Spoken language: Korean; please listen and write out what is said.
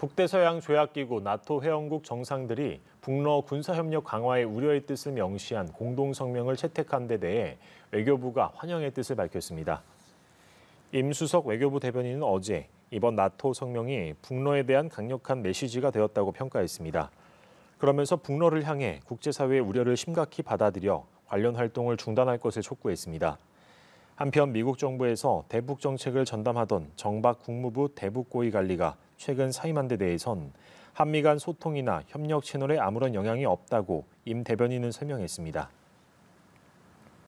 북대서양 조약기구 나토 회원국 정상들이 북러 군사협력 강화의 우려의 뜻을 명시한 공동성명을 채택한 데 대해 외교부가 환영의 뜻을 밝혔습니다. 임수석 외교부 대변인은 어제 이번 나토 성명이 북러에 대한 강력한 메시지가 되었다고 평가했습니다. 그러면서 북러를 향해 국제사회의 우려를 심각히 받아들여 관련 활동을 중단할 것을 촉구했습니다. 한편 미국 정부에서 대북 정책을 전담하던 정박 국무부 대북 고위 관리가 최근 사임한 데 대해선 한미 간 소통이나 협력 채널에 아무런 영향이 없다고 임 대변인은 설명했습니다.